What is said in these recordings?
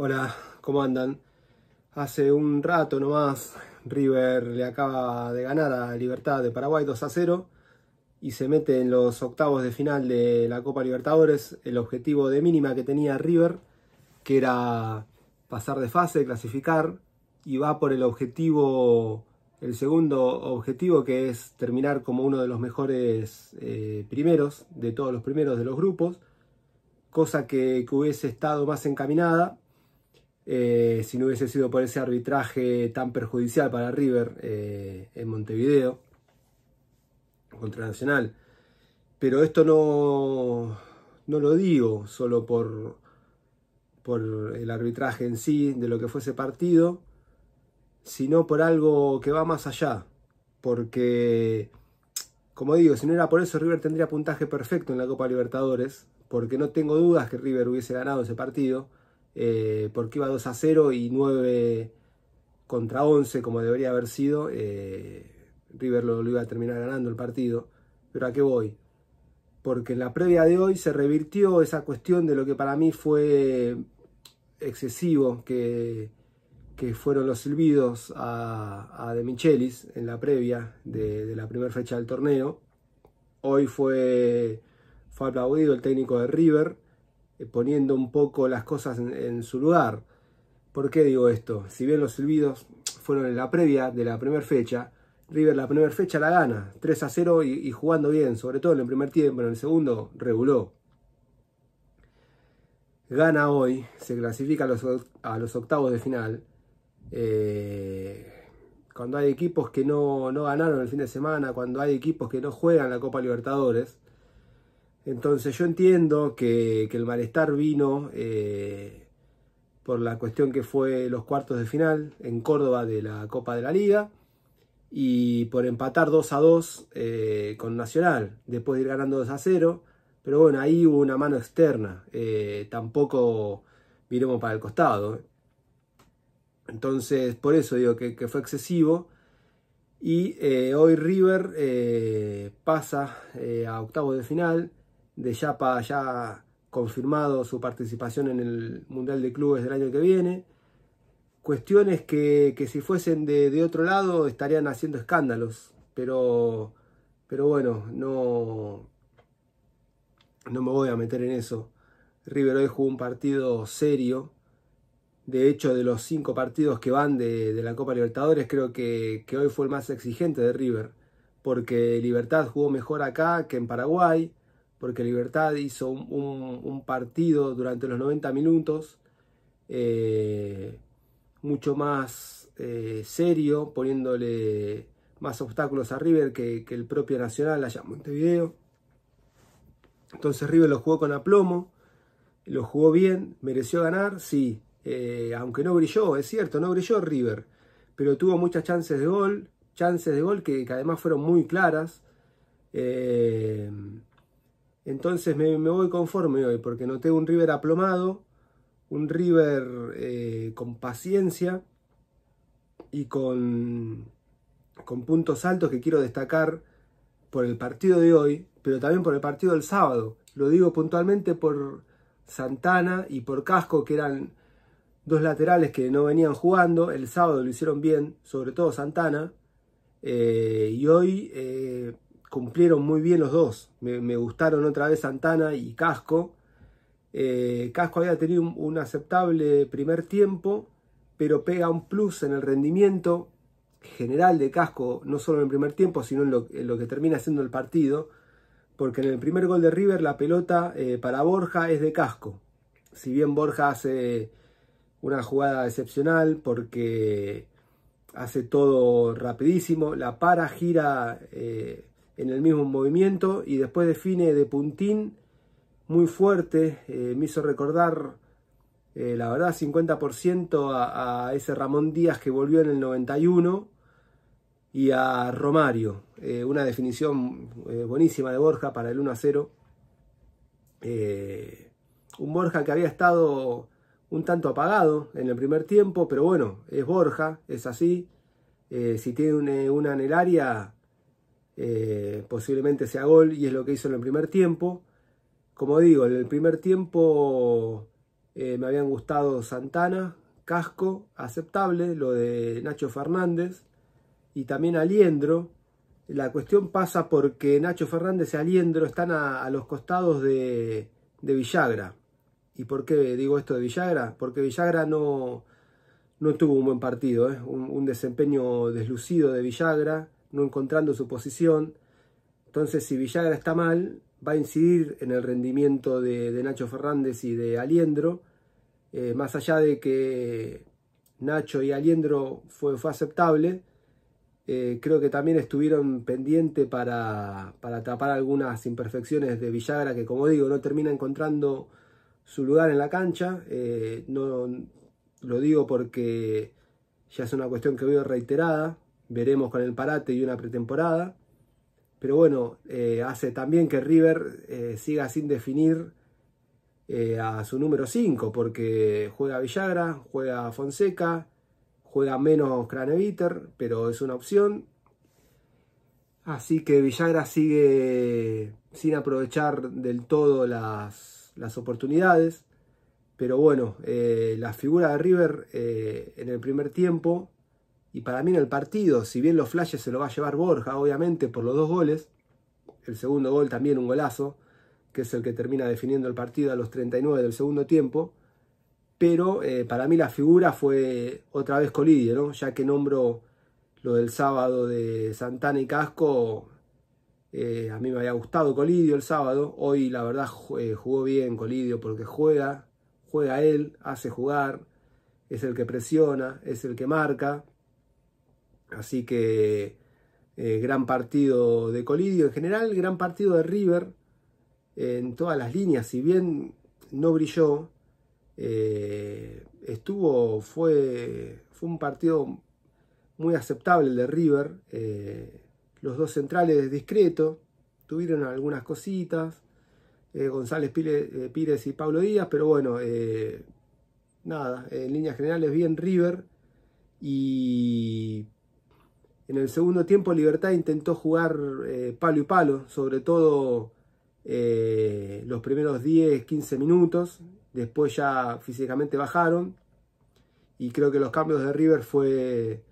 Hola, ¿cómo andan? Hace un rato nomás River le acaba de ganar a Libertad de Paraguay 2 a 0 y se mete en los octavos de final de la Copa Libertadores. El objetivo de mínima que tenía River, que era pasar de fase, clasificar, y va por el objetivo, el segundo objetivo que es terminar como uno de los mejores eh, primeros, de todos los primeros de los grupos, cosa que hubiese estado más encaminada eh, si no hubiese sido por ese arbitraje tan perjudicial para River eh, en Montevideo contra Nacional. Pero esto no, no lo digo solo por, por el arbitraje en sí de lo que fue ese partido, sino por algo que va más allá. Porque, como digo, si no era por eso, River tendría puntaje perfecto en la Copa Libertadores, porque no tengo dudas que River hubiese ganado ese partido eh, porque iba 2 a 0 y 9 contra 11 como debería haber sido, eh, River lo, iba a terminar ganando el partido. Pero a qué voy? Porque en la previa de hoy se revirtió esa cuestión de lo que para mí fue excesivo, que, fueron los silbidos a, De Michelis en la previa de, la primera fecha del torneo. Hoy fue, fue aplaudido el técnico de River eh, poniendo un poco las cosas en, su lugar. ¿Por qué digo esto? Si bien los silbidos fueron en la previa de la primera fecha, River la primera fecha la gana, 3 a 0 y, jugando bien, sobre todo en el primer tiempo, en el segundo reguló. Gana hoy, se clasifica a los, octavos de final. Eh, cuando hay equipos que no, no ganaron el fin de semana, cuando hay equipos que no juegan la Copa Libertadores, entonces yo entiendo que, el malestar vino eh, por la cuestión que fue los cuartos de final en Córdoba de la Copa de la Liga y por empatar 2 a 2 eh, con Nacional, después de ir ganando 2 a 0. Pero bueno, ahí hubo una mano externa, eh, tampoco miremos para el costado. Entonces, por eso digo que, fue excesivo. Y hoy River pasa a octavos de final de Yapa ya confirmado su participación en el Mundial de Clubes del año que viene. Cuestiones que, si fuesen de, otro lado estarían haciendo escándalos, pero, pero bueno, no, no me voy a meter en eso. River hoy jugó un partido serio. De hecho, de los cinco partidos que van de, la Copa Libertadores, creo que hoy fue el más exigente de River, porque Libertad jugó mejor acá que en Paraguay porque Libertad hizo un, partido durante los 90 minutos eh, mucho más eh, serio, poniéndole más obstáculos a River que, el propio Nacional allá en Montevideo. Entonces River lo jugó con aplomo, lo jugó bien, mereció ganar, sí, eh, aunque no brilló, es cierto, no brilló River, pero tuvo muchas chances de gol, chances de gol que, además fueron muy claras. Entonces me, voy conforme hoy porque noté un River aplomado, un River eh, con paciencia y con, con puntos altos que quiero destacar por el partido de hoy, pero también por el partido del sábado. Lo digo puntualmente por Santana y por Casco, que eran dos laterales que no venían jugando. El sábado lo hicieron bien, sobre todo Santana. Eh, y hoy... Eh, cumplieron muy bien los dos. Me, gustaron otra vez Santana y Casco. Eh, Casco había tenido un, aceptable primer tiempo, pero pega un plus en el rendimiento general de Casco, no solo en el primer tiempo, sino en lo, que termina siendo el partido, porque en el primer gol de River la pelota eh, para Borja es de Casco. Si bien Borja hace una jugada excepcional porque hace todo rapidísimo, la para, gira eh, en el mismo movimiento y después define de puntín muy fuerte, eh, me hizo recordar eh, la verdad 50% a, ese Ramón Díaz que volvió en el 91 y a Romario, eh, una definición buenísima de Borja para el 1 a 0. un Borja que había estado un tanto apagado en el primer tiempo, pero bueno, es Borja, es así. si tiene una en el área, eh, posiblemente sea gol y es lo que hizo en el primer tiempo. Como digo, en el primer tiempo eh, me habían gustado Santana, Casco, aceptable, lo de Nacho Fernández y también Aliendro. La cuestión pasa porque Nacho Fernández y Aliendro están a, los costados de, Villagra. ¿Y por qué digo esto de Villagra? Porque Villagra no, no tuvo un buen partido, ¿eh? un desempeño deslucido de Villagra no encontrando su posición. Entonces, si Villagra está mal, va a incidir en el rendimiento de, Nacho Fernández y de Aliendro, eh, más allá de que Nacho y Aliendro fue, fue aceptable, eh, creo que también estuvieron pendientes para, para tapar algunas imperfecciones de Villagra, que como digo, no termina encontrando su lugar en la cancha. Eh, no lo digo porque ya es una cuestión que veo reiterada veremos con el parate y una pretemporada. Pero bueno, eh, hace también que River eh, siga sin definir eh, a su número 5, porque juega Villagra, juega Fonseca, juega menos Craneviter, pero es una opción. Así que Villagra sigue sin aprovechar del todo las oportunidades. Pero bueno, la figura de River en el primer tiempo y para mí en el partido, si bien los flashes se lo va a llevar Borja, obviamente, por los dos goles, el segundo gol también un golazo, que es el que termina definiendo el partido a los 39 del segundo tiempo, pero eh, para mí la figura fue otra vez Colidio, ya que nombro lo del sábado de Santana y Casco, eh, a mí me había gustado Colidio el sábado, hoy la verdad eh, jugó bien Colidio porque juega, juega él, hace jugar, es el que presiona, es el que marca, Así que eh, gran partido de Colidio en general, gran partido de River en todas las líneas, si bien no brilló, eh, estuvo, fue, fue un partido muy aceptable el de River, eh, los dos centrales discreto, tuvieron algunas cositas, González Pires y Pablo Díaz, pero bueno, nada, en líneas generales bien River y en el segundo tiempo Libertad intentó jugar eh, palo y palo, sobre todo eh, los primeros 10, 15 minutos. Después ya físicamente bajaron. Y creo que los cambios de River fue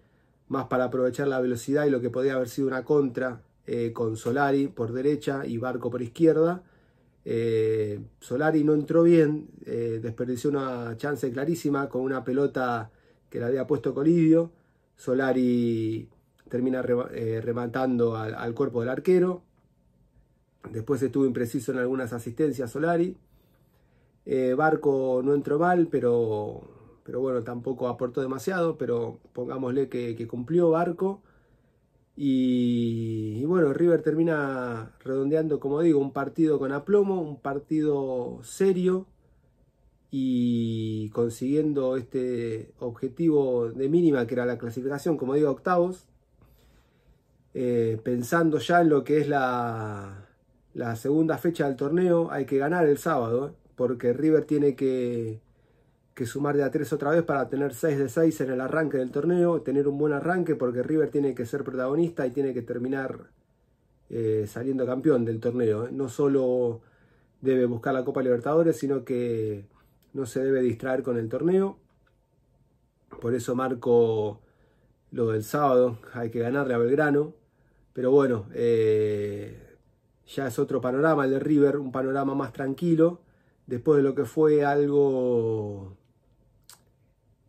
más para aprovechar la velocidad y lo que podía haber sido una contra eh, con Solari por derecha y Barco por izquierda. Solari no entró bien, desperdició una chance clarísima con una pelota que le había puesto Colidio. Solari termina eh, rematando al, cuerpo del arquero. Después estuvo impreciso en algunas asistencias Solari. Eh, Barco no entró mal, pero, pero bueno, tampoco aportó demasiado, pero pongámosle que, cumplió Barco. y, bueno, River termina redondeando, como digo, un partido con aplomo, un partido serio y consiguiendo este objetivo de mínima que era la clasificación, como digo, octavos. Eh, pensando ya en lo que es la, segunda fecha del torneo, hay que ganar el sábado, ¿eh? porque River tiene que, sumar de a tres otra vez para tener 6 de 6 en el arranque del torneo, tener un buen arranque, porque River tiene que ser protagonista y tiene que terminar eh, saliendo campeón del torneo. No solo debe buscar la Copa Libertadores, sino que no se debe distraer con el torneo. Por eso marco lo del sábado, hay que ganarle a Belgrano. Pero bueno, eh, ya es otro panorama el de River, un panorama más tranquilo, después de lo que fue algo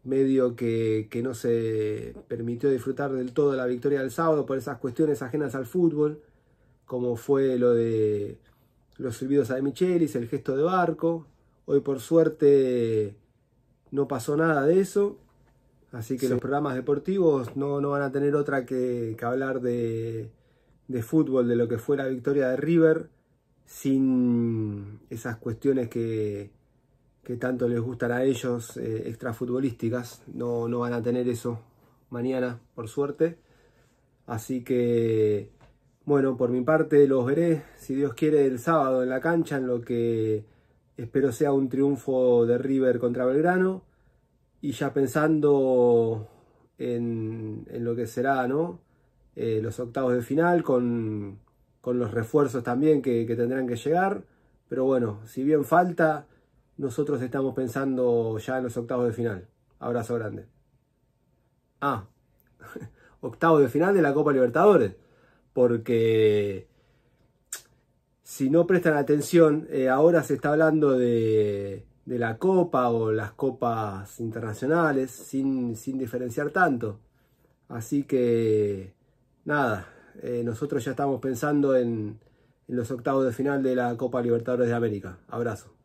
medio que, no se permitió disfrutar del todo la victoria del sábado por esas cuestiones ajenas al fútbol, como fue lo de los servidos a De Michelis, el gesto de barco. Hoy por suerte no pasó nada de eso. Así que los programas deportivos no, van a tener otra que, hablar de, fútbol, de lo que fue la victoria de River, sin esas cuestiones que, tanto les gustan a ellos, eh, extrafutbolísticas. no van a tener eso mañana, por suerte. Así que, bueno, por mi parte los veré, si Dios quiere, el sábado en la cancha, en lo que espero sea un triunfo de River contra Belgrano y ya pensando en, lo que será ¿no? Eh, los octavos de final, con, los refuerzos también que, tendrán que llegar. Pero bueno, si bien falta, nosotros estamos pensando ya en los octavos de final. Abrazo grande. Ah, octavos de final de la Copa Libertadores. Porque si no prestan atención, eh, ahora se está hablando de de la copa o las copas internacionales sin, sin diferenciar tanto. Así que nada, eh, nosotros ya estamos pensando en los octavos de final de la Copa Libertadores de América. Abrazo.